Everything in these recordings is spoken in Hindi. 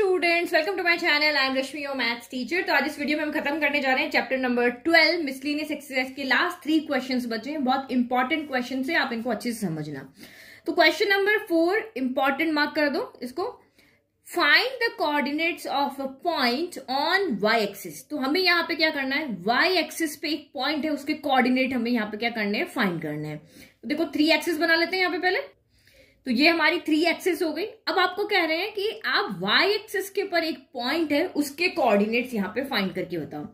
Students welcome to my channel I am Rashmi your maths teacher तो आज इस वीडियो में हम खत्म करने जा रहे हैं चैप्टर नंबर 12 मिसलिनियस एक्सरसाइज के लास्ट थ्री क्वेश्चंस बचे हैं बहुत इंपॉर्टेंट क्वेश्चन है आप इनको अच्छे से समझना तो question number four important mark कर दो इसको find the coordinates of a point on Y axis तो हमें यहाँ पे क्या करना है वाई एक्सिस पे एक पॉइंट है उसके कोऑर्डिनेट हमें यहाँ पे क्या करने हैं फाइंड करने हैं तो देखो थ्री एक्सिस बना लेते हैं यहाँ पे पहले तो ये हमारी थ्री एक्सेस हो गई अब आपको कह रहे हैं कि आप वाई एक्सेस के ऊपर एक पॉइंट है उसके कोऑर्डिनेट्स यहाँ पे फाइंड करके बताओ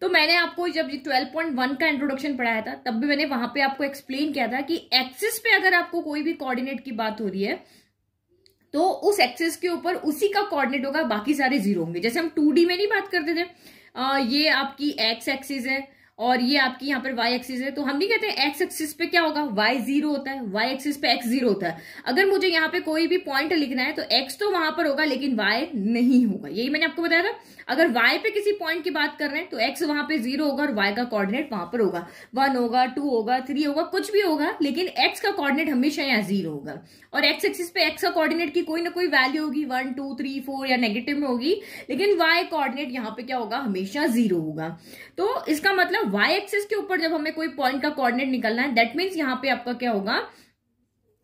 तो मैंने आपको जब ट्वेल्व पॉइंट वन का इंट्रोडक्शन पढ़ाया था तब भी मैंने वहां पे आपको एक्सप्लेन किया था कि एक्सेस पे अगर आपको कोई भी कोऑर्डिनेट की बात हो रही है तो उस एक्सेस के ऊपर उसी का कॉर्डिनेट होगा बाकी सारे जीरो होंगे जैसे हम टू में नहीं बात करते थे आ, ये आपकी एक्स एक्सिस है और ये आपकी यहाँ पर वाई एक्सिस है तो हम नहीं कहते हैं एक्स एक्सिस पे क्या होगा वाई जीरो होता है वाई एक्सिस पे एक्स जीरो होता है अगर मुझे यहाँ पे कोई भी पॉइंट लिखना है तो एक्स तो वहां पर होगा लेकिन वाई नहीं होगा यही मैंने आपको बताया था अगर वाई पे किसी पॉइंट की बात कर रहे हैं तो एक्स वहां पे जीरो होगा और वाई का कॉर्डिनेट वहां पर होगा वन होगा टू होगा थ्री होगा कुछ भी होगा लेकिन एक्स का कॉर्डिनेट हमेशा यहाँ जीरो होगा और एक्स एक्सिस पे एक्स का कॉर्डिनेट की कोई ना कोई वैल्यू होगी वन टू थ्री फोर या नेगेटिव में होगी लेकिन वाई कॉर्डिनेट यहाँ पे क्या होगा हमेशा जीरो होगा तो इसका मतलब वाई एक्सिस के ऊपर जब हमें कोई पॉइंट का कोऑर्डिनेट निकलना है दैट मीन्स यहाँ पे आपका क्या होगा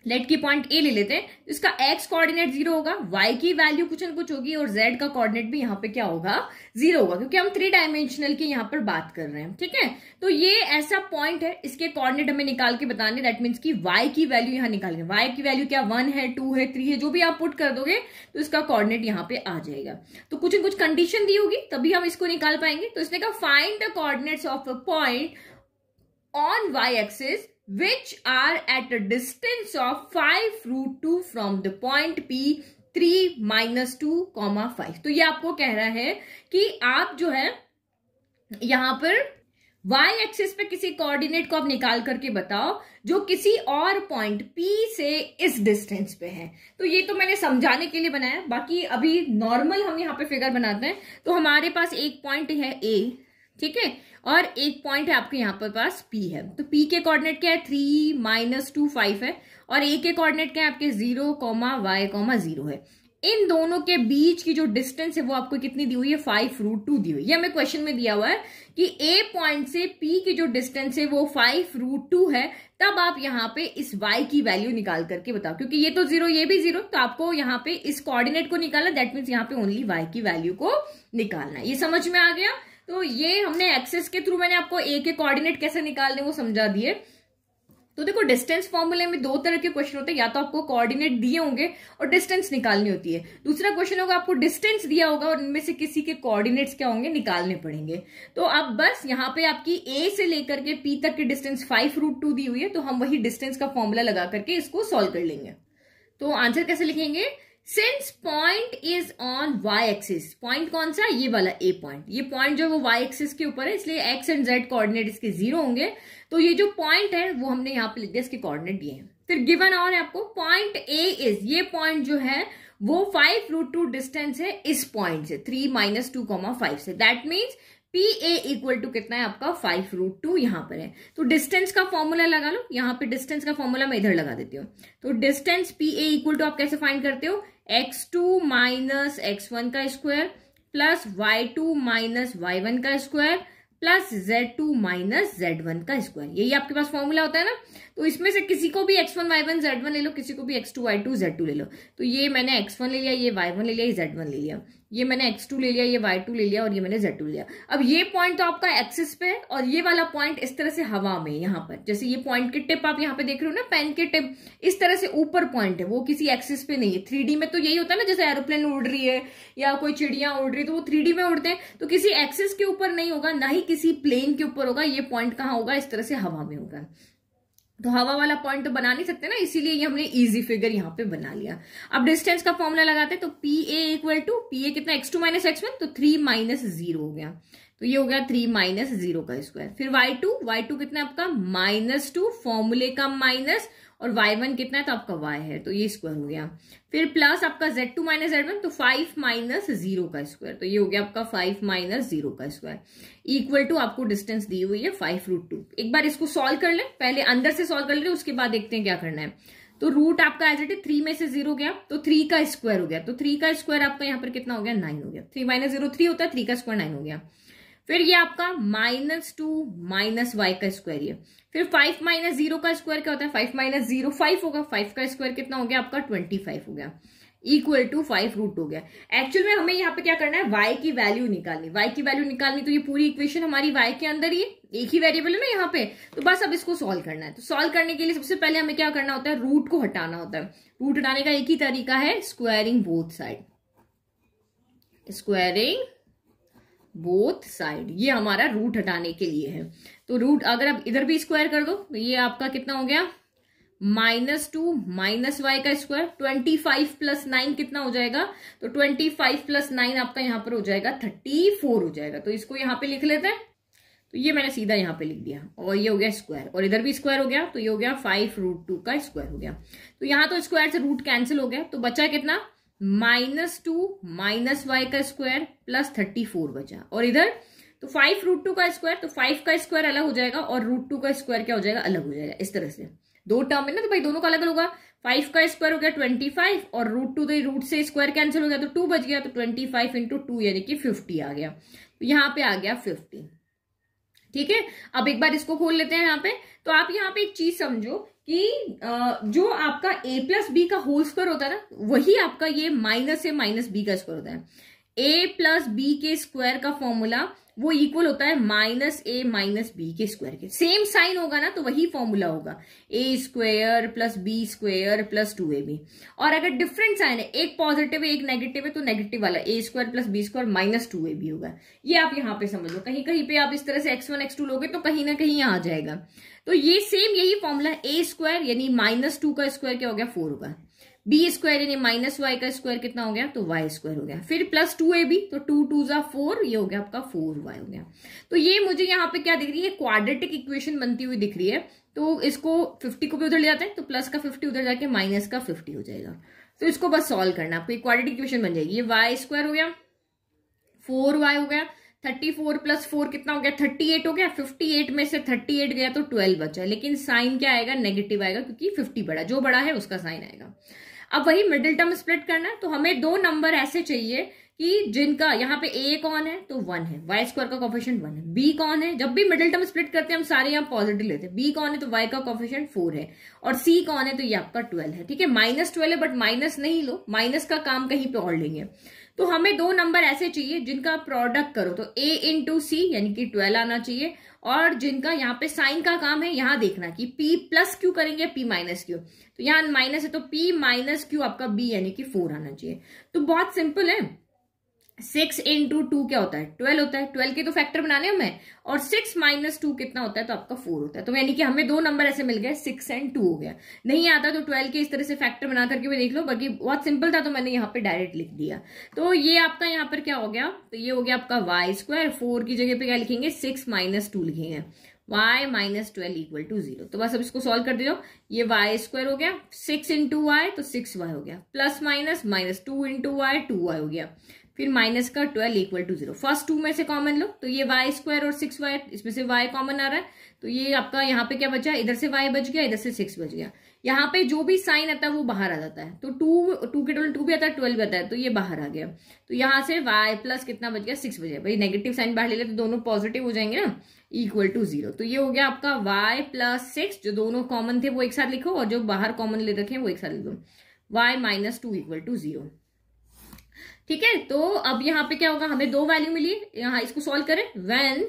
लेट की पॉइंट ए ले लेते हैं इसका एक्स कोऑर्डिनेट जीरो होगा वाई की वैल्यू कुछ ना कुछ होगी और जेड का कोऑर्डिनेट भी यहाँ पे क्या होगा जीरो होगा क्योंकि हम थ्री डायमेंशनल की यहाँ पर बात कर रहे हैं ठीक है तो ये ऐसा पॉइंट है इसके कोऑर्डिनेट हमें निकाल के बताने दैट मीन्स की वाई की वैल्यू यहाँ निकाल के वाई की वैल्यू क्या वन है टू है थ्री है जो भी आप पुट कर दोगे तो इसका कॉर्डिनेट यहाँ पे आ जाएगा तो कुछ न कुछ कंडीशन दी होगी तभी हम इसको निकाल पाएंगे तो इसने कहा find the coordinates of a point on Y axis which are at a distance of 5 root 2 from the point P three minus two comma five तो ये आपको कह रहा है कि आप जो है यहां पर y एक्सिस पे किसी कोऑर्डिनेट को आप निकाल करके बताओ जो किसी और पॉइंट P से इस डिस्टेंस पे है तो ये तो मैंने समझाने के लिए बनाया बाकी अभी नॉर्मल हम यहाँ पे फिगर बनाते हैं तो हमारे पास एक पॉइंट है A ठीक है और एक पॉइंट है आपके यहाँ पर पास पी है तो पी के कोऑर्डिनेट क्या है थ्री माइनस टू फाइव है और ए के कोऑर्डिनेट क्या है आपके zero comma Y comma zero है इन दोनों के बीच की जो डिस्टेंस है वो आपको कितनी दी हुई है फाइव रूट टू दी हुई है हमें क्वेश्चन में दिया हुआ है कि ए पॉइंट से पी की जो डिस्टेंस है वो फाइव रूट टू है तब आप यहाँ पे इस y की वैल्यू निकाल करके बताओ क्योंकि ये तो जीरो ये भी जीरो तो आपको यहाँ पे इस कोऑर्डिनेट को निकालना दैट मीन्स यहाँ पे ओनली y की वैल्यू को निकालना ये समझ में आ गया तो ये हमने एक्सेस के थ्रू मैंने आपको ए के कोऑर्डिनेट कैसे निकालने वो समझा दिए तो देखो डिस्टेंस फॉर्मूले में दो तरह के क्वेश्चन होते हैं या तो आपको कोऑर्डिनेट दिए होंगे और डिस्टेंस निकालनी होती है दूसरा क्वेश्चन होगा आपको डिस्टेंस दिया होगा और इनमें से किसी के कोऑर्डिनेट्स क्या होंगे निकालने पड़ेंगे तो आप बस यहाँ पे आपकी ए से लेकर के पी तक की डिस्टेंस फाइव रूट टू दी हुई है तो हम वही डिस्टेंस का फॉर्मूला लगा करके इसको सॉल्व कर लेंगे तो आंसर कैसे लिखेंगे since point is on Y axis point कौन सा ये वाला ए पॉइंट ये पॉइंट जो है वो वाई एक्सिस के ऊपर है इसलिए एक्स एंड जेड कोऑर्डिनेट इसके जीरो होंगे तो ये जो पॉइंट है वो हमने यहाँ पे लिख दिया इसके कोऑर्डिनेट दिए हैं फिर गिवन और है आपको पॉइंट ए इज ये पॉइंट जो है वो फाइव रूट टू डिस्टेंस है इस पॉइंट से three minus two comma five से that means P A equal to कितना है आपका फाइव रूट टू यहां पर है तो डिस्टेंस का फॉर्मूला लगा लो यहाँ पे डिस्टेंस का फॉर्मूला मैं इधर लगा देती हूँ तो distance P A equal to आप कैसे फाइंड करते हो X two minus x one का square plus Y two minus Y one का square plus Z two minus Z one का स्क्वायर यही आपके पास फॉर्मूला होता है ना तो इसमें से किसी को भी X one Y one Z one ले लो किसी को भी X two Y two Z two ले लो तो ये मैंने एक्स वन ले लिया ये वाई वन ले लिया ये जेड वन ले लिया ये मैंने एक्स टू ले लिया ये वाई टू ले लिया और ये मैंने जेड टू लिया अब ये पॉइंट तो आपका एक्सिस पे है और ये वाला पॉइंट इस तरह से हवा में यहाँ पर जैसे ये पॉइंट की टिप आप यहाँ पे देख रहे हो ना पेन की टिप इस तरह से ऊपर पॉइंट है वो किसी एक्सिस पे नहीं है थ्री में तो यही होता है ना जैसे एरोप्लेन उड़ रही है या कोई चिड़िया उड़ रही है तो वो थ्री में उड़ते हैं तो किसी एक्सिस के ऊपर नहीं होगा ना ही किसी प्लेन के ऊपर होगा ये पॉइंट कहाँ होगा इस तरह से हवा में होगा तो हवा वाला पॉइंट तो बना नहीं सकते ना इसीलिए ये हमने इजी फिगर यहाँ पे बना लिया अब डिस्टेंस का फॉर्मूला लगाते हैं तो P A equal to P A कितना X two minus x one तो थ्री माइनस जीरो हो गया तो ये हो गया थ्री माइनस जीरो का स्क्वायर फिर वाई टू वाई टू कितना आपका माइनस टू फॉर्मूले का माइनस और वाई वन कितना है तो आपका वाई है तो ये स्क्वायर हो गया फिर प्लस आपका Z two minus Z one तो फाइव माइनस जीरो का स्क्वायर तो ये हो गया आपका फाइव माइनस जीरो का स्क्वायर इक्वल टू आपको डिस्टेंस दी हुई है फाइव रूट टू एक बार इसको सॉल्व कर लें पहले अंदर से सॉल्व कर ले उसके बाद देखते हैं क्या करना है तो रूट आपका एज इट इज थ्री में से जीरो गया तो थ्री का स्क्वायर हो गया तो थ्री का स्क्वायर आपका यहाँ पर कितना हो गया नाइन हो गया थ्री माइनस जीरो थ्री होता है थ्री का स्क्वायर नाइन हो गया फिर ये आपका माइनस टू माइनस वाई का स्क्वायर ये फिर फाइव माइनस जीरो का स्क्वायर क्या होता है फाइव माइनस जीरो फाइव होगा फाइव का स्क्वायर कितना हो गया आपका ट्वेंटी फाइव हो गया इक्वल टू फाइव रूट हो गया एक्चुअल में हमें यहाँ पे क्या करना है वाई की वैल्यू निकालनी वाई की वैल्यू निकालनी तो ये पूरी इक्वेशन हमारी वाई के अंदर ही एक ही वेरिएबल है ना यहाँ पे तो बस अब इसको सॉल्व करना है तो सॉल्व करने के लिए सबसे पहले हमें क्या करना होता है रूट को हटाना होता है रूट हटाने का एक ही तरीका है squaring both side squaring both side ये हमारा रूट हटाने के लिए है तो रूट अगर आप इधर भी स्क्वायर कर दो तो ये आपका कितना हो गया माइनस टू माइनस वाई का square twenty five plus nine कितना हो जाएगा तो ट्वेंटी फाइव प्लस नाइन आपका यहां पर हो जाएगा थर्टी फोर हो जाएगा तो इसको यहां पे लिख लेते हैं तो ये मैंने सीधा यहां पे लिख दिया और ये हो गया स्क्वायर और इधर भी स्क्वायर हो गया तो ये हो गया फाइव रूट टू का स्क्वायर हो गया तो यहां तो स्क्वायर से रूट कैंसिल हो गया तो बचा कितना माइनस टू माइनस वाई का स्क्वायर प्लस थर्टी फोर बचा और इधर तो फाइव रूट टू का स्क्वायर तो फाइव का स्क्वायर अलग हो जाएगा और रूट टू का स्क्वायर क्या हो जाएगा अलग हो जाएगा इस तरह से दो टर्म है ना तो भाई दोनों का अलग अलग होगा फाइव का स्क्वायर हो गया ट्वेंटी फाइव और रूट टू तो रूट से स्क्वायर कैंसिल हो गया तो टू बच गया तो ट्वेंटी फाइव इंटू टू यानी कि फिफ्टी आ गया तो यहाँ पे आ गया फिफ्टी ठीक है अब एक बार इसको खोल लेते हैं यहाँ पे तो आप यहाँ पे एक चीज समझो कि जो आपका ए प्लस बी का होल स्क्वायर होता है ना वही आपका ये माइनस ए माइनस बी का स्क्वायर होता है ए प्लस बी के स्क्वायर का फॉर्मूला वो इक्वल होता है माइनस ए माइनस बी के स्क्वायर के सेम साइन होगा ना तो वही फॉर्मूला होगा A square plus B square plus two A B और अगर डिफरेंट साइन है एक पॉजिटिव है एक नेगेटिव है तो नेगेटिव वाला A square plus B square minus two A B होगा ये आप यहाँ पे समझ लो कहीं कहीं पे आप इस तरह से एक्स वन एक्स टू लोगे तो कहीं ना कहीं आ जाएगा तो ये सेम यही फॉर्मूला ए स्क्वायर यानी माइनस टू का स्क्वायर क्या हो गया फोर होगा बी स्क्वायर यानी माइनस वाई का स्क्वायर कितना हो गया तो वाई स्क्वायर हो गया फिर प्लस टू ए बी तो टू टू जा फोर ये हो गया आपका फोर वाई हो गया तो ये मुझे यहाँ पे क्या दिख रही है क्वाड्रेटिक इक्वेशन बनती हुई दिख रही है तो इसको फिफ्टी को भी उधर ले जाते हैं तो प्लस का फिफ्टी उधर जाके माइनस का फिफ्टी हो जाएगा तो इसको बस सॉल्व करना आपको क्वाड्रेटिक इक्वेशन बन जाएगी ये वाई स्क्वायर हो गया फोर वाई हो गया थर्टी फोर प्लस फोर कितना हो गया थर्टी एट हो गया फिफ्टी एट में से थर्टी एट गया तो ट्वेल्व बचा लेकिन साइन क्या आएगा नेगेटिव आएगा क्योंकि फिफ्टी बड़ा जो बड़ा है उसका साइन आएगा अब वही मिडिल टर्म स्प्लिट करना है तो हमें दो नंबर ऐसे चाहिए कि जिनका यहाँ पे ए कौन है तो वन है वाई स्क्वायर का कॉफिशन वन है बी कौन है जब भी मिडिल टर्म स्प्लिट करते हैं हम सारे यहाँ पॉजिटिव लेते हैं बी कौन है तो वाई का कॉफिशन फोर है और सी कौन है तो ये आपका ट्वेल्व है ठीक है माइनस ट्वेल्व है बट माइनस नहीं लो माइनस का काम कहीं पे और लेंगे तो हमें दो नंबर ऐसे चाहिए जिनका प्रोडक्ट करो तो ए इन टू सी यानी कि ट्वेल्व आना चाहिए और जिनका यहाँ पे साइन का काम है यहां देखना कि पी प्लस क्यू करेंगे पी माइनस क्यू तो यहाँ माइनस है तो पी माइनस क्यू आपका बी यानी कि फोर आना चाहिए तो बहुत सिंपल है सिक्स इंटू टू क्या होता है ट्वेल्व होता है ट्वेल्व के तो फैक्टर बनाने हमें और सिक्स माइनस टू कितना होता है तो आपका फोर होता है तो यानी कि हमें दो नंबर ऐसे मिल गए सिक्स एंड टू हो गया नहीं आता तो ट्वेल्व के इस तरह से फैक्टर बना करके भी देख लो बाकी बहुत सिंपल था तो मैंने यहाँ पे डायरेक्ट लिख दिया तो ये आपका यहाँ पर क्या हो गया तो ये हो गया आपका वाई स्क्वायर फोर की जगह पे क्या लिखेंगे सिक्स माइनस टू लिखेंगे y minus twelve equal to zero तो बस अब इसको सॉल्व कर दो ये y स्क्वायर हो गया सिक्स इंटू वाई तो सिक्स वाई हो गया plus minus minus two into y two y हो गया फिर माइनस का twelve equal to zero first two में से कॉमन लो तो ये वाई स्क्वायर और सिक्स वाई इसमें से वाई कॉमन आ रहा है तो ये आपका यहाँ पे क्या बचा इधर से वाई बच गया इधर से सिक्स बच गया यहाँ पे जो भी साइन आता है वो बाहर आ जाता है तो टू टू के टोटल टू भी आता है ट्वेल्व आता है तो ये बाहर आ गया तो यहाँ से वाई प्लस कितना बच गया सिक्स बच गया भाई नेगेटिव साइन बाहर ले ले तो दोनों पॉजिटिव हो जाएंगे ना इक्वल टू जीरो तो ये हो गया आपका वाई प्लस सिक्स जो दोनों कॉमन थे वो एक साथ लिखो और जो बाहर कॉमन ले रखे वो एक साथ लिखो y minus two equal to zero ठीक है तो अब यहां पे क्या होगा हमें दो वैल्यू मिली यहां इसको सॉल्व करें when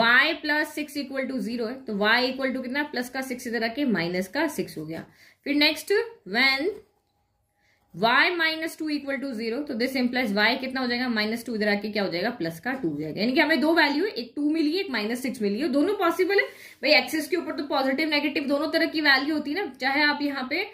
y plus six equal to zero है तो y इक्वल टू कितना प्लस का सिक्स इधर आके माइनस का सिक्स हो गया फिर next when y minus two equal to zero तो दिस प्लस y कितना हो जाएगा माइनस टू इधर आके क्या हो जाएगा प्लस का टू हो जाएगा यानी कि हमें दो वैल्यू एक टू मिली एक माइनस सिक्स मिली है दोनों पॉसिबल है भाई एक्सेस के ऊपर तो पॉजिटिव नेगेटिव दोनों तरह की वैल्यू होती है ना चाहे आप यहाँ पे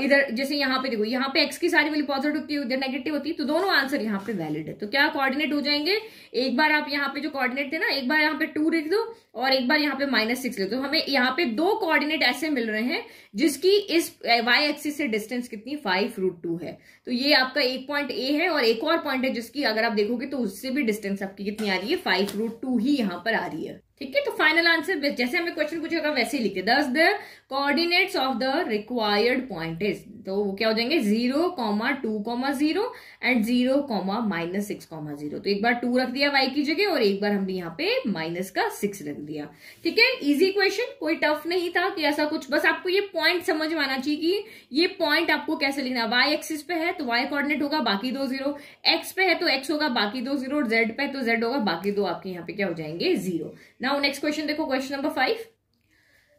इधर जैसे यहाँ पे देखो यहाँ पे एक्स की सारी वैल्यू पॉजिटिव होती है उधर नेगेटिव होती है तो दोनों आंसर यहाँ पे वैलिड है तो क्या कोऑर्डिनेट हो जाएंगे एक बार आप यहाँ पे जो कोऑर्डिनेट थे ना एक बार यहाँ पे टू लिख दो और एक बार यहाँ पे माइनस सिक्स लिख दो तो हमें यहाँ पे दो कोऑर्डिनेट ऐसे मिल रहे हैं जिसकी इस वाई एक्सिस से डिस्टेंस कितनी फाइव रूट टू है तो ये आपका एक पॉइंट ए है और एक और पॉइंट है जिसकी अगर आप देखोगे तो उससे भी डिस्टेंस आपकी कितनी आ रही है फाइव रूट टू ही यहाँ पर आ रही है ठीक है तो फाइनल आंसर जैसे हमें क्वेश्चन पूछेगा वैसे ही लिखते thus the coordinates of the required point is तो वो क्या हो जाएंगे zero comma two comma zero and zero comma minus six comma zero तो एक बार टू रख दिया वाई की जगह और एक बार हमने यहाँ पे माइनस का सिक्स रख दिया ठीक है इजी क्वेश्चन कोई टफ नहीं था कि ऐसा कुछ बस आपको ये पॉइंट समझ में आना चाहिए कि ये पॉइंट आपको कैसे लिखना वाई एक्सिस पे है तो वाई कॉर्डिनेट होगा बाकी दो जीरो एक्स पे है तो एक्स होगा बाकी दो जीरो जेड पे तो जेड होगा बाकी दो आपके यहाँ पे क्या हो जाएंगे जीरो नाउ नेक्स्ट क्वेश्चन देखो क्वेश्चन नंबर फाइव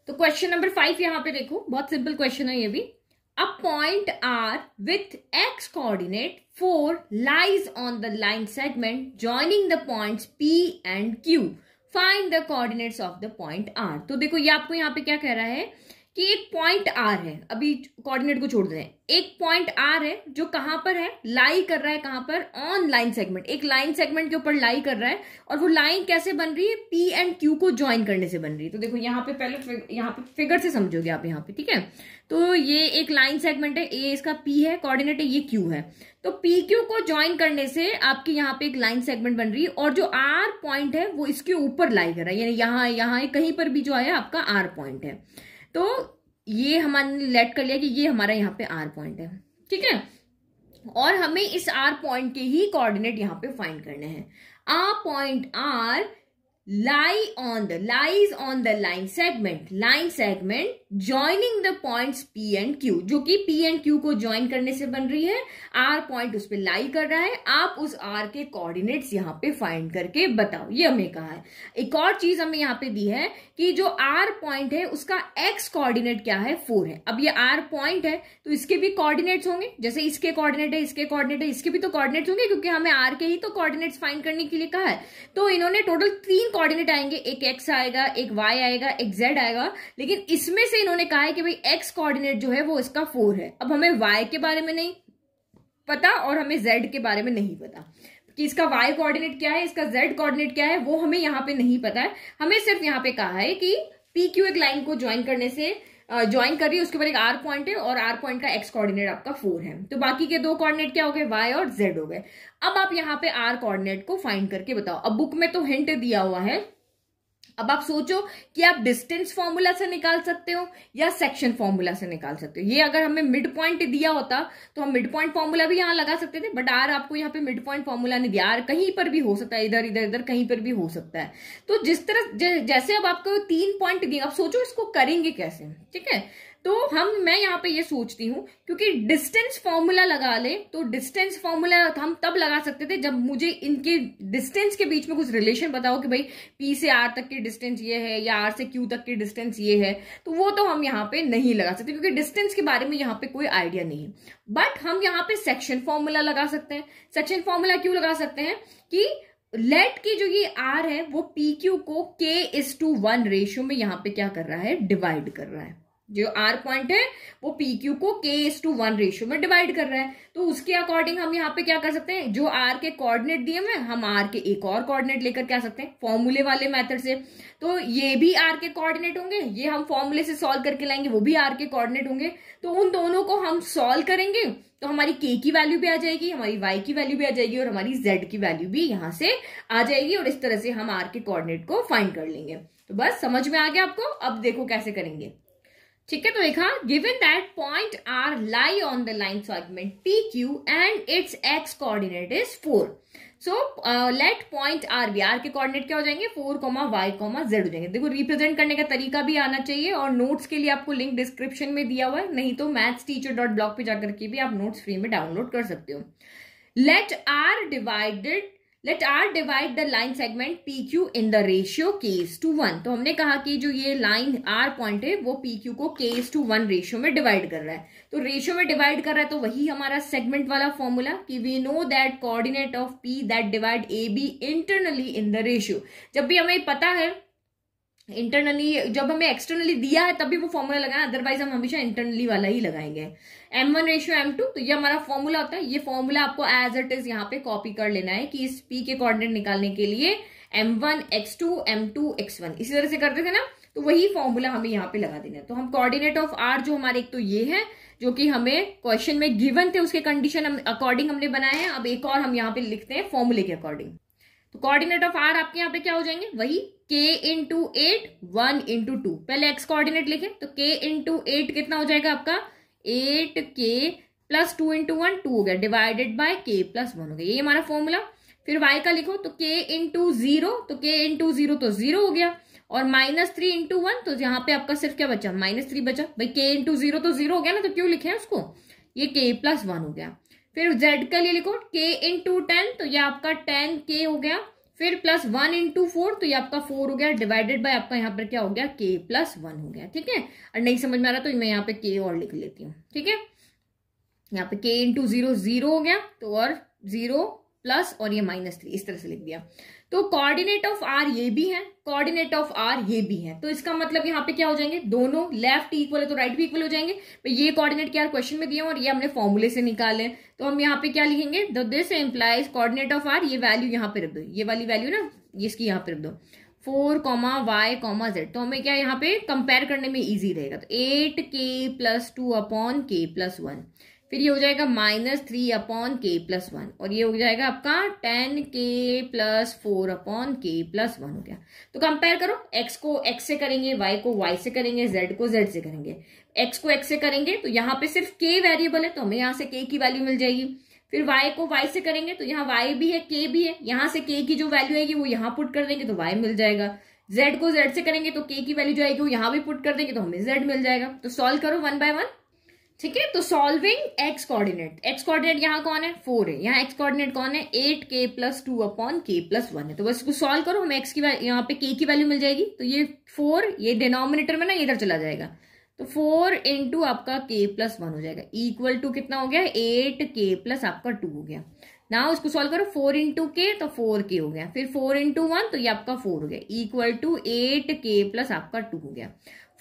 तो क्वेश्चन नंबर फाइव यहां पे देखो बहुत सिंपल क्वेश्चन है ये भी a point R with x coordinate four lies on the line segment joining the points P and Q find the coordinates of the point R तो देखो ये आपको यहाँ पे क्या कह रहा है कि एक पॉइंट आर है अभी कोऑर्डिनेट को छोड़ दे एक पॉइंट आर है जो कहां पर है लाई कर रहा है कहां पर ऑन लाइन सेगमेंट एक लाइन सेगमेंट के ऊपर लाई कर रहा है और वो लाइन कैसे बन रही है पी एंड क्यू को ज्वाइन करने से बन रही है तो देखो यहाँ पे पहले यहाँ पे फिगर से समझोगे आप यहाँ पे ठीक है तो ये एक लाइन सेगमेंट है ये इसका पी है कॉर्डिनेट है ये क्यू है तो पी क्यू को ज्वाइन करने से आपके यहाँ पे एक लाइन सेगमेंट बन रही है और जो आर पॉइंट है वो इसके ऊपर लाई कर रहा है यानी यहाँ यहाँ कहीं पर भी जो है आपका आर पॉइंट है तो ये हमारे लेट कर लिया कि ये हमारा यहाँ पे आर पॉइंट है ठीक है और हमें इस आर पॉइंट के ही कोऑर्डिनेट यहाँ पे फाइंड करने हैं a point R lie on the lies on the line segment line segment joining the points P and Q जो कि पी एंड क्यू को ज्वाइन करने से बन रही है आर पॉइंट उस पर लाई कर रहा है आप उस आर के कोऑर्डिनेट्स यहाँ पे फाइंड करके बताओ ये हमें कहा है एक और चीज हमें यहाँ पे दी है कि जो आर पॉइंट है उसका एक्स कोऑर्डिनेट क्या है फोर है अब ये आर पॉइंट है तो इसके भी कोऑर्डिनेट्स होंगे जैसे इसके कोऑर्डिनेट है इसके कोऑर्डिनेट है इसके भी तो कोऑर्डिनेट्स होंगे क्योंकि हमें आर के ही तो कोऑर्डिनेट्स फाइंड करने के लिए कहा है तो इन्होंने टोटल तीन कोऑर्डिनेट आएंगे एक एक्स आएगा एक वाई आएगा एक जेड आएगा लेकिन इसमें से इन्होंने कहा है कि भाई एक्स कोऑर्डिनेट जो है वो इसका फोर है अब हमें वाई के बारे में नहीं पता और हमें जेड के बारे में नहीं पता कि इसका वाई कोऑर्डिनेट क्या है इसका जेड कोऑर्डिनेट क्या है वो हमें यहाँ पे नहीं पता है हमें सिर्फ यहाँ पे कहा है कि पी क्यू एक लाइन को ज्वाइन करने से ज्वाइन कर रही है उसके ऊपर एक आर पॉइंट है और आर पॉइंट का एक्स कोऑर्डिनेट आपका फोर है तो बाकी के दो कोऑर्डिनेट क्या हो गए वाई और जेड हो गए अब आप यहाँ पे आर कोऑर्डिनेट को फाइंड करके बताओ अब बुक में तो हिंट दिया हुआ है अब आप सोचो कि आप डिस्टेंस फॉर्मूला से निकाल सकते हो या सेक्शन फॉर्मूला से निकाल सकते हो ये अगर हमें मिड पॉइंट दिया होता तो हम मिड पॉइंट फॉर्मूला भी यहां लगा सकते थे बट आर आपको यहाँ पे मिड पॉइंट फॉर्मूला नहीं दिया आर कहीं पर भी हो सकता है इधर इधर इधर कहीं पर भी हो सकता है तो जिस तरह जैसे अब आपको तीन पॉइंट दिए आप सोचो इसको करेंगे कैसे ठीक है तो हम मैं यहाँ पे ये सोचती हूँ क्योंकि डिस्टेंस फॉर्मूला लगा ले तो डिस्टेंस फॉर्मूला हम तब लगा सकते थे जब मुझे इनके डिस्टेंस के बीच में कुछ रिलेशन बताओ कि भाई पी से आर तक की डिस्टेंस ये है या आर से क्यू तक की डिस्टेंस ये है तो वो तो हम यहाँ पे नहीं लगा सकते क्योंकि डिस्टेंस के बारे में यहाँ पे कोई आइडिया नहीं बट हम यहाँ पे सेक्शन फॉर्मूला लगा सकते हैं सेक्शन फॉर्मूला क्यों लगा सकते हैं कि लेट की जो ये आर है वो पी क्यू को के इस टू वन रेशियो में यहाँ पे क्या कर रहा है डिवाइड कर रहा है जो आर पॉइंट है वो पी क्यू को k is to one ratio में डिवाइड कर रहा है तो उसके अकॉर्डिंग हम यहाँ पे क्या कर सकते हैं जो आर के कोऑर्डिनेट दिए हुए हम आर के एक और कोऑर्डिनेट लेकर क्या सकते हैं फॉर्मूले वाले मेथड से तो ये भी आर के कोऑर्डिनेट होंगे ये हम फॉर्मूले से सॉल्व करके लाएंगे वो भी आर के कॉर्डिनेट होंगे तो उन दोनों को हम सॉल्व करेंगे तो हमारी के की वैल्यू भी आ जाएगी हमारी वाई की वैल्यू भी आ जाएगी और हमारी जेड की वैल्यू भी यहाँ से आ जाएगी और इस तरह से हम आर के कॉर्डिनेट को फाइंड कर लेंगे तो बस समझ में आ गया आपको अब देखो कैसे करेंगे ठीक है तो देखा given that point R lie on the line segment P Q and its x coordinate is four so let point R be R के कोऑर्डिनेट क्या हो जाएंगे four comma Y comma z हो जाएंगे देखो रिप्रेजेंट करने का तरीका भी आना चाहिए और नोट्स के लिए आपको लिंक डिस्क्रिप्शन में दिया हुआ है नहीं तो मैथ्स टीचर डॉट ब्लॉग पे जाकर के भी आप नोट्स फ्री में डाउनलोड कर सकते हो let R divided let R divide the line segment P Q in the ratio k is to one तो हमने कहा कि जो ये लाइन आर पॉइंट है वो पी क्यू को केस टू वन रेशियो में डिवाइड कर रहा है तो रेशियो में डिवाइड कर रहा है तो वही हमारा सेगमेंट वाला फॉर्मूला कि we know that coordinate of P that divide A B internally in the ratio जब भी हमें पता है इंटरनली जब हमें एक्सटर्नली दिया है तभी वो फॉर्मूला लगाया अदरवाइज हम हमेशा इंटरनली वाला ही लगाएंगे M one ratio M two तो ये हमारा फॉर्मूला होता है ये फॉर्मूला आपको एज इट इज यहाँ पे कॉपी कर लेना है कि इस पी के कॉर्डिनेट निकालने के लिए M one x two M two x one इसी तरह से करते थे ना तो वही फॉर्मूला हमें यहाँ पे लगा देना है तो हम कॉर्डिनेट ऑफ आर जो हमारे एक तो ये है जो कि हमें क्वेश्चन में गिवन थे उसके कंडीशन अकॉर्डिंग हमने बनाए हैं अब एक और हम यहाँ पे लिखते हैं फॉर्मूले के अकॉर्डिंग तो कोऑर्डिनेट ऑफ आर आपके यहाँ पे क्या हो जाएंगे वही k into eight one into two पहले x कोऑर्डिनेट लिखे तो k इंटू एट कितना हो जाएगा आपका eight k plus two into one two हो गया divided by k plus one हो गया ये हमारा फॉर्मूला फिर y का लिखो तो k इंटू जीरो तो k इंटू जीरो तो जीरो हो गया और माइनस थ्री इंटू वन तो यहाँ पे आपका सिर्फ क्या बचा माइनस थ्री बचा भाई के इंटू जीरो तो जीरो हो गया ना तो क्यों लिखे हैं उसको ये के प्लस वन हो गया फिर जेड का लिए लिखो के इन टू टेन तो ये आपका टेन के हो गया फिर प्लस वन इंटू फोर तो ये आपका फोर हो गया डिवाइडेड बाय आपका यहाँ पर क्या हो गया के प्लस वन हो गया ठीक है और नहीं समझ में आ रहा तो मैं यहाँ पे के और लिख लेती हूँ ठीक है यहाँ पे के इंटू जीरो जीरो हो गया तो और जीरो प्लस और ये माइनस थ्री इस तरह से लिख दिया तो कोऑर्डिनेट ऑफ आर ये भी है कोऑर्डिनेट ऑफ आर ये भी है तो इसका मतलब यहाँ पे क्या हो जाएंगे दोनों लेफ्ट इक्वल है तो राइट भी इक्वल हो जाएंगे तो ये कोऑर्डिनेट क्या क्वेश्चन में दिए और ये हमने फॉर्मूले से निकाले तो हम यहाँ पे क्या लिखेंगे this implies coordinate of R ये वैल्यू यहाँ पे रख दो ये वाली वैल्यू ना इसकी यहाँ पे रख दो four comma Y comma z तो हमें क्या यहाँ पे कंपेयर करने में इजी रहेगा तो eight k plus two upon k plus one फिर ये हो जाएगा minus three upon k plus one और ये हो जाएगा आपका ten k plus four upon k plus one हो गया तो कंपेयर करो एक्स को एक्स से करेंगे वाई को वाई से करेंगे जेड को जेड से करेंगे एक्स को एक्स से करेंगे तो यहाँ पे सिर्फ के वेरिएबल है तो हमें यहाँ से के की वैल्यू मिल जाएगी फिर वाई को वाई से करेंगे तो यहाँ वाई भी है के भी है यहाँ से के की जो वैल्यू आएगी वो यहाँ पुट कर देंगे तो वाई मिल जाएगा जेड को जेड से करेंगे तो के की वैल्यू जो आएगी वो यहाँ भी पुट कर देंगे तो हमें जेड मिल जाएगा तो सॉल्व करो वन बाय वन ठीक है तो solving x coordinate x coordinate यहाँ कौन है फोर है यहाँ एक्स कोऑर्डिनेट कौन है eight k plus two upon k plus one है तो बस इसको सॉल्व करो हमें एक्स की यहाँ पे के की वैल्यू मिल जाएगी तो ये फोर ये डिनोमिनेटर में ना इधर चला जाएगा तो फोर इंटू आपका के प्लस वन हो जाएगा इक्वल टू कितना हो गया एट के प्लस आपका टू हो गया ना उसको सॉल्व करो फोर इंटू के तो फोर के हो गया फिर फोर इंटू वन तो ये आपका फोर हो गया equal to eight k plus आपका टू हो गया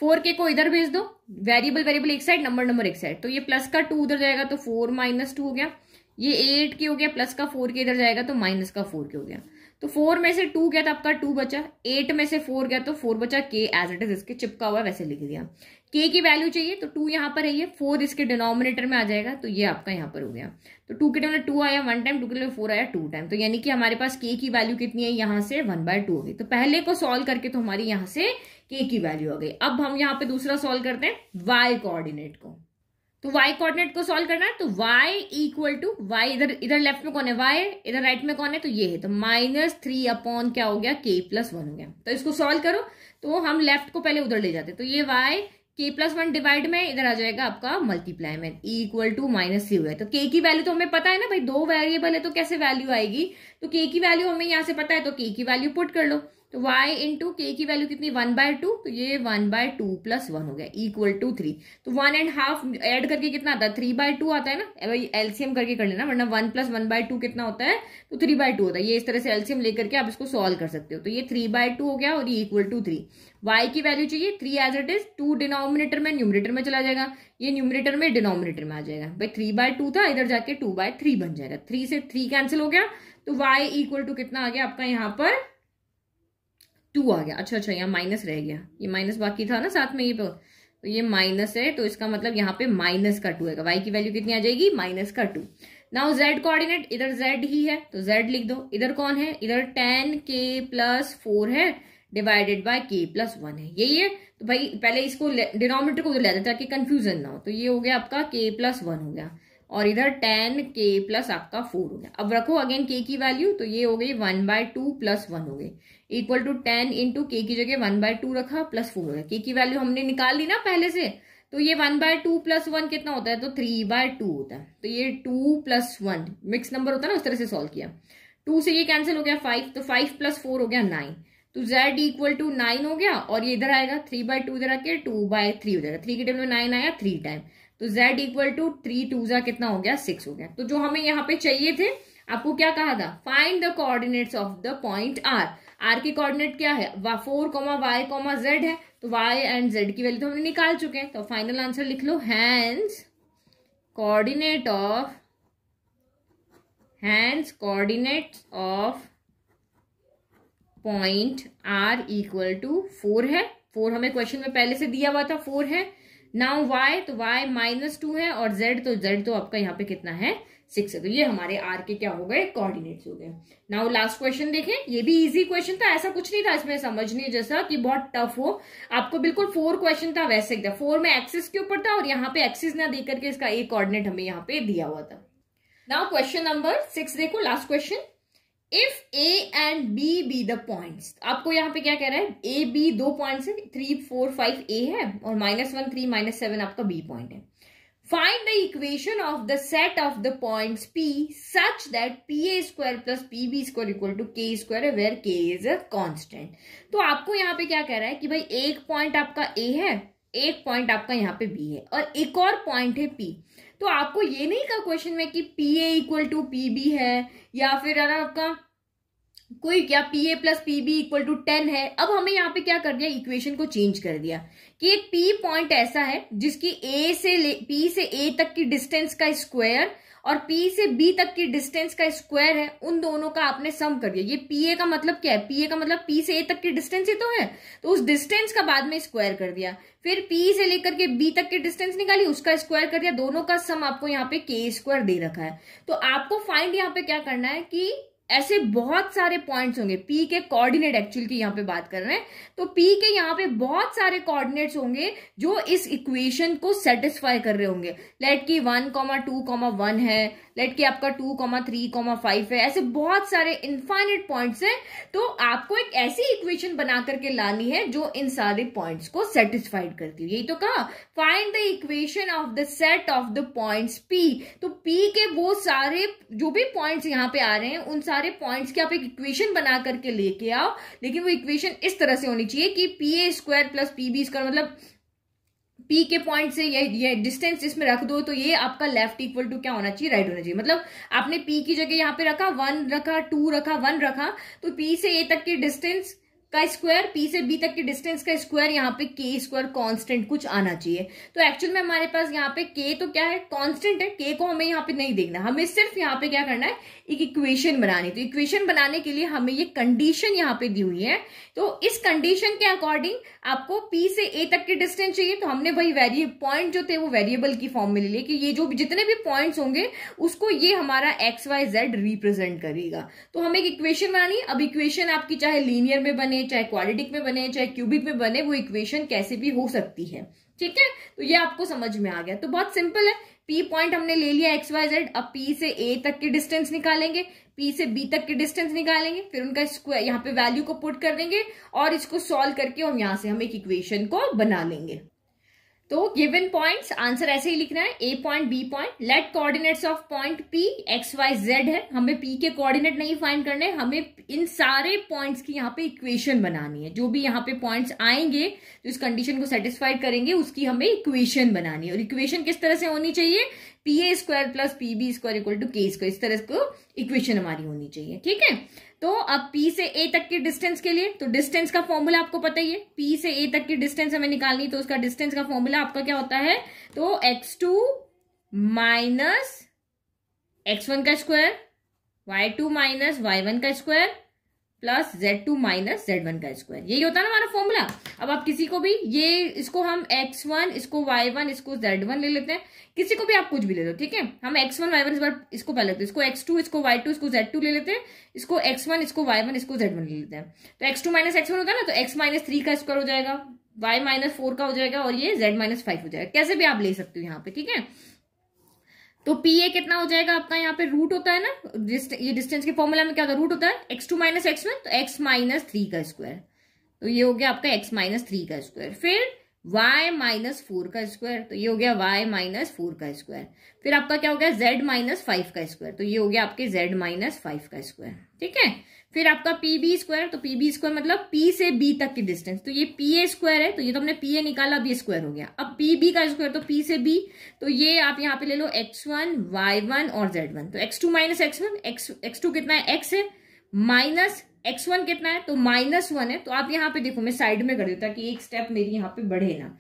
फोर के को इधर भेज दो वेरिएबल वेरिएबल एक साइड नंबर नंबर एक साइड तो ये प्लस का टू उधर जाएगा तो फोर माइनस टू हो गया ये एट के हो गया प्लस का फोर के इधर जाएगा तो माइनस का फोर के हो गया तो फोर में से टू गया तो आपका टू बचा एट में से फोर गया तो फोर बचा के एज इट इज इसके चिपका हुआ वैसे लिख दिया के की वैल्यू चाहिए तो टू यहाँ पर है ये फोर इसके डिनोमिनेटर में आ जाएगा तो ये आपका यहाँ पर हो गया तो टू के टाइम टू आया वन टाइम टू के लिए फोर आया टू टाइम तो यानी कि हमारे पास के की वैल्यू कितनी है यहाँ से वन बाय टू होगी तो पहले को सॉल्व करके तो हमारी यहाँ से के की वैल्यू आ गई अब हम यहाँ पे दूसरा सॉल्व करते हैं वाई कोऑर्डिनेट को तो वाई कोऑर्डिनेट को सॉल्व करना है तो वाई इक्वल टू वाई इधर इधर लेफ्ट में कौन है वाई इधर राइट में कौन है तो ये है तो माइनस थ्री अपॉन क्या हो गया के प्लस वन हो गया तो इसको सॉल्व करो तो हम लेफ्ट को पहले उधर ले जाते तो ये वाई के प्लस वन डिवाइड में इधर आ जाएगा आपका मल्टीप्लाई में इक्वल टू माइनस थ्री हुआ है तो के की वैल्यू तो हमें पता है ना भाई दो वेरिएबल है तो कैसे वैल्यू आएगी तो के की वैल्यू हमें यहाँ से पता है तो के की वैल्यू पुट कर लो तो y इंटू के की वैल्यू कितनी वन बाय टू तो ये one by two plus one हो गया इक्वल टू थ्री तो वन एंड हाफ एड करके कितना आता है थ्री बाय टू आता है ना भाई एल्सियम करके कर लेना वरना one plus one by two कितना होता है तो थ्री बाय टू होता है ये इस तरह से एल्सियम लेकर के आप इसको सॉल्व कर सकते हो तो ये थ्री बाय टू हो गया और ये इक्वल टू थ्री वाई की वैल्यू चाहिए three as it is two denominator में न्यूमिनेटर में चला जाएगा ये न्यूमिनेटर में डिनोमिनेटर में आ जाएगा भाई थ्री बाय टू था इधर जाके टू बाय थ्री बन जाएगा थ्री से थ्री कैंसिल हो गया तो वाई इक्वल टू कितना आ गया आपका यहाँ पर टू आ गया अच्छा अच्छा यहाँ माइनस रह गया ये माइनस बाकी था ना साथ में ये तो, तो ये माइनस है तो इसका मतलब यहाँ पे माइनस का टू है वाई की वैल्यू कितनी आ जाएगी माइनस का टू नाउ जेड कोऑर्डिनेट इधर जेड ही है तो जेड लिख दो इधर कौन है इधर टेन के प्लस फोर है divided by k plus one है यही है तो भाई पहले इसको डिनोमीटर को तो ले जाते ताकि कंफ्यूजन ना हो तो ये हो गया आपका के प्लस वन हो गया और इधर टेन के प्लस आपका फोर हो गया अब रखो अगेन के की वैल्यू तो ये हो गई one by two plus one हो गई equal to ten into k की जगह वन बाय टू रखा प्लस फोर रखा के की वैल्यू हमने निकाल ली ना पहले से तो ये one by two plus one कितना होता है तो थ्री बाय टू होता है तो ये two plus one mix number होता है ना उस तरह से सॉल्व किया टू से ये कैंसिल हो गया फाइव तो फाइव प्लस फोर हो गया नाइन तो जेड इक्वल टू नाइन हो गया और ये इधर आएगा थ्री बाय टू इधर आके टू बाय थ्री हो जाएगा थ्री के टाइम में नाइन आया थ्री टाइम तो z equal to three two जा कितना हो गया सिक्स हो गया तो जो हमें यहाँ पे चाहिए थे आपको क्या कहा था find the coordinates of the point R R की कोऑर्डिनेट क्या है four comma Y comma z है तो वाई एंड जेड की वैल्यू तो हमने निकाल चुके हैं तो फाइनल आंसर लिख लो hence coordinate of hence coordinate of point R equal to four है फोर हमें क्वेश्चन में पहले से दिया हुआ था फोर है नाउ वाई तो वाई माइनस टू है और जेड तो जेड तो आपका यहाँ पे कितना है सिक्स है तो ये हमारे आर के क्या हो गए कोऑर्डिनेट्स हो गए नाउ लास्ट क्वेश्चन देखें ये भी इजी क्वेश्चन था ऐसा कुछ नहीं था इसमें समझने जैसा कि बहुत टफ हो आपको बिल्कुल फोर क्वेश्चन था वैसे था फोर में एक्सिस के ऊपर था और यहाँ पे एक्सिस ना देकर के इसका एक कॉर्डिनेट हमें यहाँ पे दिया हुआ था नाउ क्वेश्चन नंबर सिक्स देखो last question if A and B be the points आपको यहाँ पे क्या कह रहा है ए बी दो पॉइंट्स है थ्री फोर फाइव ए है और minus one three minus seven आपका बी पॉइंट है Find the equation of the set of the points P such that P A square plus P B square equal to K square where K is a constant. तो आपको यहाँ पे क्या कह रहा है कि भाई एक पॉइंट आपका A है एक पॉइंट आपका यहाँ पे B है और एक और पॉइंट है P तो आपको ये नहीं कहा क्वेश्चन में कि P A equal to P B है या फिर अगर आपका कोई क्या P A plus P B equal to ten है अब हमें यहाँ पे क्या कर दिया इक्वेशन को चेंज कर दिया कि एक पी पॉइंट ऐसा है जिसकी ए से पी से ए तक की डिस्टेंस का स्क्वायर और पी से बी तक की डिस्टेंस का स्क्वायर है उन दोनों का आपने सम कर दिया ये पी ए का मतलब क्या है पी ए का मतलब पी से ए तक की डिस्टेंस ही तो है तो उस डिस्टेंस का बाद में स्क्वायर कर दिया फिर पी से लेकर के बी तक की डिस्टेंस निकाली उसका स्क्वायर कर दिया दोनों का सम आपको यहाँ पे के स्क्वायर दे रखा है तो आपको फाइंड यहाँ पे क्या करना है कि ऐसे बहुत सारे पॉइंट्स होंगे पी के कोऑर्डिनेट एक्चुअल की यहाँ पे बात कर रहे हैं तो पी के यहाँ पे बहुत सारे कोऑर्डिनेट्स होंगे जो इस इक्वेशन को सेटिस्फाई कर रहे होंगे लेट की one comma two comma one है लेट कि आपका two comma three comma five है ऐसे बहुत सारे इन्फाइनेट पॉइंट्स हैं तो आपको एक ऐसी इक्वेशन बना करके लानी है जो इन सारे पॉइंट्स को सेटिस्फाइड करती है यही तो कहा find the equation of the set of the points P तो पी के वो सारे जो भी पॉइंट्स यहाँ पे आ रहे हैं उन सारे पॉइंट्स की आप एक इक्वेशन बना करके लेके आओ लेकिन वो इक्वेशन इस तरह से होनी चाहिए कि P A square plus P B square मतलब पी के पॉइंट से ये ये डिस्टेंस इसमें रख दो तो ये आपका लेफ्ट इक्वल टू क्या होना चाहिए राइट होना चाहिए मतलब आपने पी की जगह यहाँ पे रखा वन रखा टू रखा वन रखा तो पी से ए तक के डिस्टेंस का स्क्वायर पी से बी तक के डिस्टेंस का स्क्वायर यहाँ पे के स्क्वायर कांस्टेंट कुछ आना चाहिए तो एक्चुअल में हमारे पास यहाँ पे के तो क्या है कॉन्स्टेंट है के को हमें यहाँ पे नहीं देखना हमें सिर्फ यहाँ पे क्या करना है एक इक्वेशन बनानी तो इक्वेशन बनाने के लिए हमें ये कंडीशन यहाँ पे दी हुई है तो इस कंडीशन के अकॉर्डिंग आपको पी से ए तक के डिस्टेंस चाहिए तो हमने वही वेरिए पॉइंट जो थे वो वेरिएबल की फॉर्म में ले लिए कि ये जो जितने भी पॉइंट्स होंगे उसको ये हमारा एक्स वाई जेड रिप्रेजेंट करेगा तो हमें एक इक्वेशन बनानी अब इक्वेशन आपकी चाहे लीनियर में बने चाहे क्वालिटिक में बने चाहे क्यूबिक में बने वो इक्वेशन कैसे भी हो सकती है ठीक है तो ये आपको समझ में आ गया तो बहुत सिंपल है पी पॉइंट हमने ले लिया एक्स वाई जेड अब पी से ए तक की डिस्टेंस निकालेंगे पी से बी तक की डिस्टेंस निकालेंगे फिर उनका स्क्वायर यहाँ पे वैल्यू को पुट कर देंगे और इसको सॉल्व करके हम यहाँ से हम एक इक्वेशन को बना लेंगे तो गिवन पॉइंट्स आंसर ऐसे ही लिखना है A point B point let coordinates of point P x y z है हमें पी के कोऑर्डिनेट नहीं फाइंड करने हमें इन सारे पॉइंट्स की यहाँ पे इक्वेशन बनानी है जो भी यहाँ पे पॉइंट्स आएंगे जो इस कंडीशन को सेटिस्फाइड करेंगे उसकी हमें इक्वेशन बनानी है और इक्वेशन किस तरह से होनी चाहिए P A square plus P B square equal to k square इस तरह को इक्वेशन हमारी होनी चाहिए ठीक है तो अब P से A तक की डिस्टेंस के लिए तो डिस्टेंस का फॉर्मूला आपको पता ही है P से A तक की डिस्टेंस हमें निकालनी तो उसका डिस्टेंस का फॉर्मूला आपका क्या होता है तो x2 two minus x one का square y2 two minus Y one का square plus Z two minus Z one का स्क्वायर यही होता है ना हमारा फॉर्मूला अब आप किसी को भी ये इसको हम एक्स वन इसको वाई वन इसको जेड वन ले लेते हैं किसी को भी आप कुछ भी ले लो ठीक है हम एक्स वन वाई वन इस बार इसको पहले लेते हैं इसको एक्स टू इसको वाई टू इसको जेड टू ले लेते हैं इसको एक्स वन इसको वाई वन इसको जेड वन ले लेते हैं तो x two minus x one होता है ना तो एक्स माइनस थ्री का स्क्वायर हो जाएगा वाई माइनस फोर का हो जाएगा और ये जेड माइनस फाइव हो जाएगा कैसे भी आप ले सकते हो यहाँ पे ठीक है तो पी ए कितना हो जाएगा आपका यहाँ पे रूट होता है ना ये डिस्टेंस के फॉर्मूला में क्या होता है रूट होता है x two minus x one तो एक्स माइनस थ्री का स्क्वायर तो ये हो गया आपका एक्स माइनस थ्री का स्क्वायर फिर वाई माइनस फोर का स्क्वायर तो ये हो गया वाई माइनस फोर का स्क्वायर फिर आपका क्या हो गया जेड माइनस फाइव का स्क्वायर तो ये हो गया आपके जेड माइनस फाइव का स्क्वायर ठीक है फिर आपका पी बी स्क्वायर तो पी बी स्क्वायर मतलब पी से बी तक की डिस्टेंस तो ये पी ए स्क्वायर है तो ये तो हमने पी ए निकाला अब ये स्क्वायर हो गया अब पी बी का स्क्वायर तो पी से बी तो ये आप यहाँ पे ले लो एक्स वन वाई वन और जेड वन तो x two minus x one x x two कितना है एक्स है माइनस एक्स वन कितना है तो माइनस वन है तो आप यहाँ पे देखो मैं साइड में कर देता कि एक स्टेप मेरी यहाँ पे बढ़े ना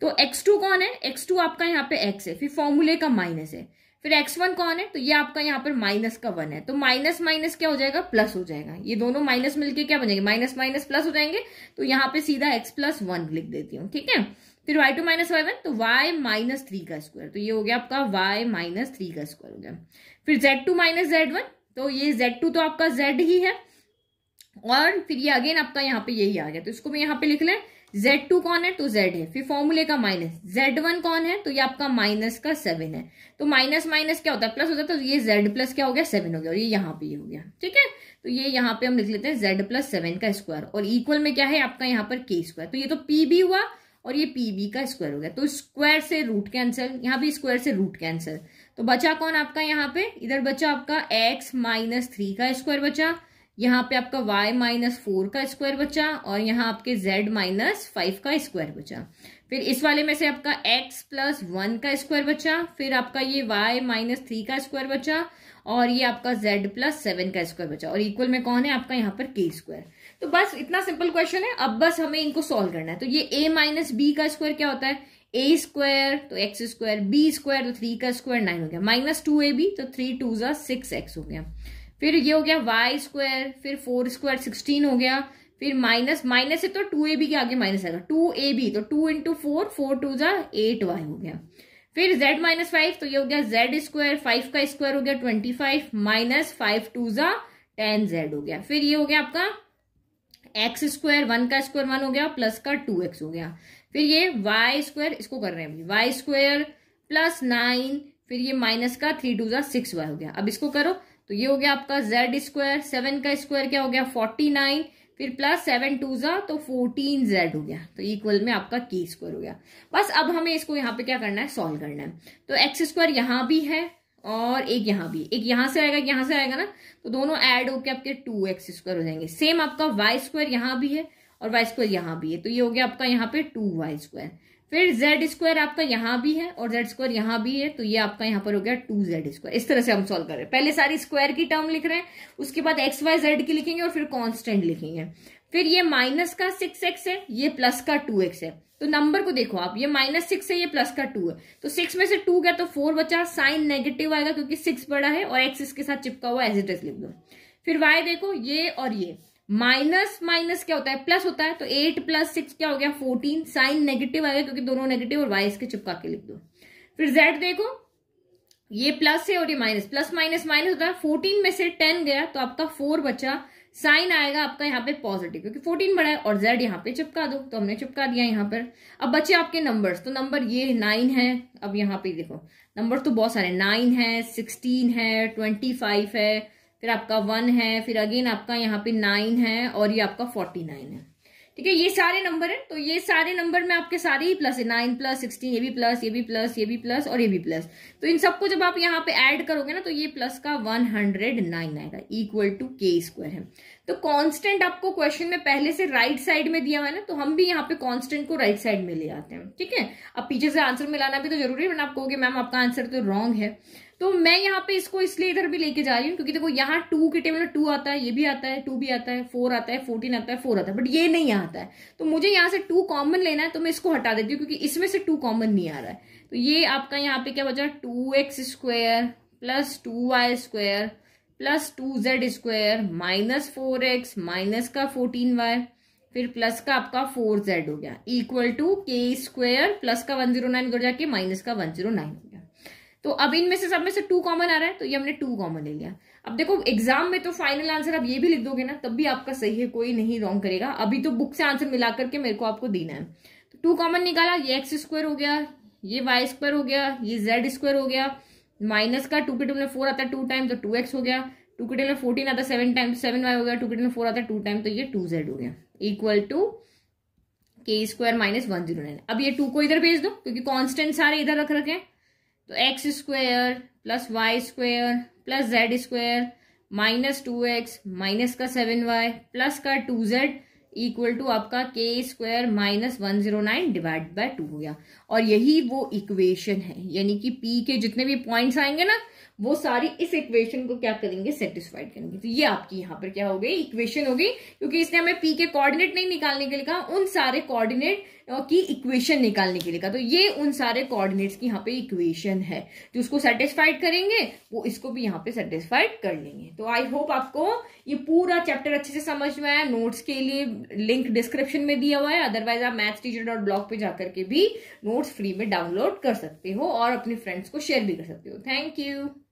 तो एक्स टू कौन है एक्स टू आपका यहाँ पे एक्स है फिर फॉर्मूले का माइनस है फिर एक्स वन कौन है तो ये आपका यहाँ पर माइनस का वन है तो माइनस माइनस क्या हो जाएगा प्लस हो जाएगा ये दोनों माइनस मिलके क्या बनेंगे माइनस माइनस प्लस हो जाएंगे तो यहाँ पे सीधा एक्स प्लस वन लिख देती हूँ ठीक है फिर Y two minus Y one तो वाई माइनस थ्री का स्क्वायर तो ये हो गया आपका वाई माइनस थ्री का स्क्वायर हो गया फिर z two minus Z one तो ये जेड टू तो आपका जेड ही है और फिर ये अगेन आपका यहाँ पे यही आ गया तो इसको मैं यहाँ पे लिख लें जेड टू कौन है तो जेड है फिर फॉर्मूले का माइनस जेड वन कौन है तो ये आपका माइनस का सेवन है तो माइनस माइनस क्या होता है प्लस होता है तो ये जेड प्लस क्या हो गया सेवन हो गया और ये यहाँ पे हो गया ठीक है तो ये यहाँ पे हम लिख लेते हैं जेड प्लस सेवन का स्क्वायर और इक्वल में क्या है आपका यहाँ पर के स्क्वायर तो ये तो पी भी हुआ और ये पी बी का स्क्वायर हो गया तो स्क्वायर से रूट कैंसर यहाँ भी स्क्वायर से रूट कैंसर तो बचा कौन आपका यहाँ पे इधर बचा आपका एक्स माइनस थ्री का स्क्वायर बचा यहाँ पे आपका वाई माइनस फोर का स्क्वायर बचा और यहाँ आपके जेड माइनस फाइव का स्क्वायर बचा फिर इस वाले में से आपका एक्स प्लस वन का स्क्वायर बचा फिर आपका ये वाई माइनस थ्री का स्क्वायर बचा और ये आपका जेड प्लस सेवन का स्क्वायर बचा और इक्वल में कौन है आपका यहाँ पर के स्क्वायर तो बस इतना सिंपल क्वेश्चन है अब बस हमें इनको सॉल्व करना है तो ये ए माइनस बी का स्क्वायर क्या होता है ए स्क्वायर तो एक्स स्क्वायर बी स्क्वायर तो थ्री का स्क्वायर नाइन हो गया माइनस टू ए बी तो थ्री टू जा सिक्स एक्स हो गया फिर ये हो गया वाई स्क्वायर फिर फोर स्क्वायर सिक्सटीन हो गया फिर माइनस माइनस है तो टू ए बी के आगे माइनस आएगा टू ए बी तो two into four four two जा एट वाई हो गया फिर z माइनस फाइव तो ये हो गया जेड स्क्वायर फाइव का स्क्वायर हो गया twenty five minus five two जा टेन जेड हो गया फिर ये हो गया आपका एक्स स्क्वायर वन का स्क्वायर वन हो गया प्लस का टू एक्स हो गया फिर ये वाई स्क्वायर इसको कर रहे हैं अभी वाई स्क्वायर प्लस नाइन फिर ये माइनस का थ्री टू जा सिक्स वाई हो गया अब इसको करो तो ये हो गया आपका जेड स्क्वायर सेवन का स्क्वायर क्या हो गया फोर्टी नाइन फिर प्लस सेवन टू जा तो फोर्टीन जेड हो गया तो इक्वल में आपका के स्क्वायर हो गया बस अब हमें इसको यहाँ पे क्या करना है सॉल्व करना है तो एक्स स्क्वायर यहाँ भी है और एक यहाँ भी एक यहाँ से आएगा यहाँ से आएगा ना तो दोनों ऐड होके आपके टू एक्स स्क्वायर हो जाएंगे सेम आपका वाई स्क्वायर यहाँ भी है और वाई स्क्वायर यहाँ भी है तो ये हो गया आपका यहाँ पे टू वाई स्क्वायर फिर जेड स्क्वायर आपका यहां भी है और जेड स्क्वायर यहां भी है तो ये आपका यहां पर हो गया टू जेड स्क्वायर इस तरह से हम सॉल्व कर रहे हैं पहले सारी स्क्वायर की टर्म लिख रहे हैं उसके बाद एक्स वाई जेड की लिखेंगे और फिर कॉन्स्टेंट लिखेंगे फिर ये माइनस का सिक्स एक्स है ये प्लस का टू एक्स है तो नंबर को देखो आप ये माइनस सिक्स है ये प्लस का टू है तो सिक्स में से टू गया तो फोर बचा साइन नेगेटिव आएगा क्योंकि सिक्स बड़ा है और एक्स इसके साथ चिपका हुआ एज इट इज लिख दो फिर वाई देखो ये और ये माइनस माइनस क्या होता है प्लस होता है तो एट प्लस सिक्स क्या हो गया फोर्टीन साइन नेगेटिव आएगा क्योंकि दोनों नेगेटिव और वाई इसके चिपका के लिख दो फिर जेड देखो ये प्लस है और ये माइनस प्लस माइनस माइनस होता है फोर्टीन में से टेन गया तो आपका फोर बचा साइन आएगा आपका यहाँ पे पॉजिटिव क्योंकि फोर्टीन बड़ा है और जेड यहाँ पे चिपका दो तो हमने चिपका दिया यहाँ पर अब बचे आपके नंबर्स तो नंबर ये नाइन है अब यहाँ पे देखो नंबर तो बहुत सारे नाइन है सिक्सटीन है ट्वेंटी फाइव है फिर आपका वन है फिर अगेन आपका यहाँ पे नाइन है और ये आपका फोर्टी नाइन है ठीक है ये सारे नंबर है तो ये सारे नंबर में आपके सारे ही प्लस है नाइन प्लस सिक्सटीन ये भी प्लस ये भी प्लस ये भी प्लस और ये भी प्लस तो इन सबको जब आप यहाँ पे ऐड करोगे ना तो ये प्लस का वन हंड्रेड नाइन आएगा इक्वल टू के स्क्वायर है तो कांस्टेंट आपको क्वेश्चन में पहले से राइट right साइड में दिया हुआ है ना तो हम भी यहाँ पे कांस्टेंट को राइट right साइड में ले आते हैं ठीक है अब पीछे से आंसर मिलाना भी तो जरूरी है मैंने आप कहोगे मैम आपका आंसर तो रॉन्ग है तो मैं यहाँ पे इसको इसलिए इधर भी लेके जा रही हूँ क्योंकि देखो यहाँ टू के टेबल में टू आता है ये भी आता है टू भी आता है फोर आता है फोर्टीन आता है फोर आता है बट ये नहीं आता है तो मुझे यहाँ से टू कॉमन लेना है तो मैं इसको हटा देती हूँ क्योंकि इसमें से टू कॉमन नहीं आ रहा है तो ये आपका यहाँ पे क्या बचा two x square plus two y square plus two z square minus four x minus का फोर्टीन वाई फिर प्लस का आपका फोर जेड हो गया equal to k square plus का वन जीरो नाइन जाके माइनस का वन जीरो नाइन तो अब इनमें से सब में से टू कॉमन आ रहा है तो ये हमने टू कॉमन ले लिया अब देखो एग्जाम में तो फाइनल आंसर आप ये भी लिख दोगे ना तब भी आपका सही है कोई नहीं रॉन्ग करेगा अभी तो बुक से आंसर मिला करके मेरे को आपको देना है तो टू कॉमन निकाला ये एक्स स्क्वायर हो गया ये वाई स्क्वायर हो गया ये जेड स्क्वायर हो गया माइनस का टू के टू में फोर आता है टू टाइम तो टू एक्स हो गया टू के टेबल में फोर्टीन आता है सेवन टाइम सेवन वाई हो गया टू के टेबल में फोर आता है टू टाइम तो ये टू जेड हो गया equal to k square minus one zero nine अब ये टू को इधर भेज दो क्योंकि कॉन्स्टेंट सारे इधर रख रखे हैं तो x square plus y square plus z square minus two x minus का सेवन वाई प्लस का टू जेड इक्वल टू आपका k square minus one zero nine divide by two हो गया और यही वो इक्वेशन है यानी कि पी के जितने भी पॉइंट्स आएंगे ना वो सारी इस इक्वेशन को क्या करेंगे सेटिस्फाइड करेंगे तो ये आपकी यहाँ पर क्या हो गई इक्वेशन हो गई क्योंकि इसने हमें पी के कोऑर्डिनेट नहीं निकालने के लिए कहा उन सारे कोऑर्डिनेट की इक्वेशन निकालने के लिए का तो ये उन सारे कोऑर्डिनेट्स की यहाँ पे इक्वेशन है जो उसको सेटिस्फाइड करेंगे वो इसको भी यहाँ पे सेटिस्फाइड कर लेंगे तो आई होप आपको ये पूरा चैप्टर अच्छे से समझ में आया नोट्स के लिए लिंक डिस्क्रिप्शन में दिया हुआ है अदरवाइज आप मैथ्स टीचर डॉट ब्लॉग पे जाकर के भी नोट्स फ्री में डाउनलोड कर सकते हो और अपने फ्रेंड्स को शेयर भी कर सकते हो थैंक यू